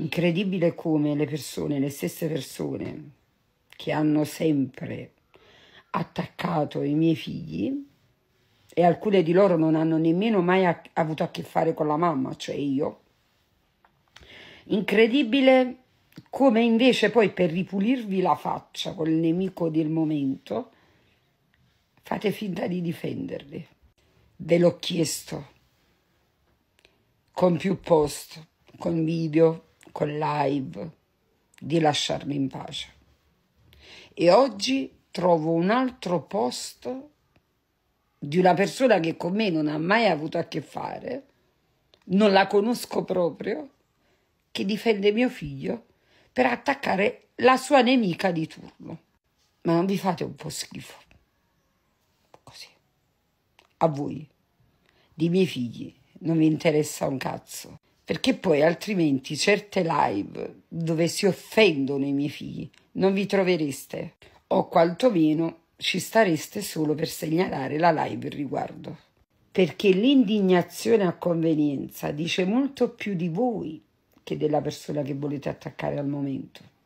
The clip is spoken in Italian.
Incredibile come le persone, le stesse persone che hanno sempre attaccato i miei figli e alcune di loro non hanno nemmeno mai avuto a che fare con la mamma, cioè io. Incredibile come invece poi per ripulirvi la faccia col nemico del momento fate finta di difenderli. Ve l'ho chiesto con più post, con video, con live, di lasciarmi in pace. E oggi trovo un altro posto di una persona che con me non ha mai avuto a che fare, non la conosco proprio, che difende mio figlio per attaccare la sua nemica di turno. Ma non vi fate un po' schifo? Così. A voi, di miei figli, non vi interessa un cazzo perché poi altrimenti certe live dove si offendono i miei figli non vi trovereste o quantomeno ci stareste solo per segnalare la live al riguardo. Perché l'indignazione a convenienza dice molto più di voi che della persona che volete attaccare al momento.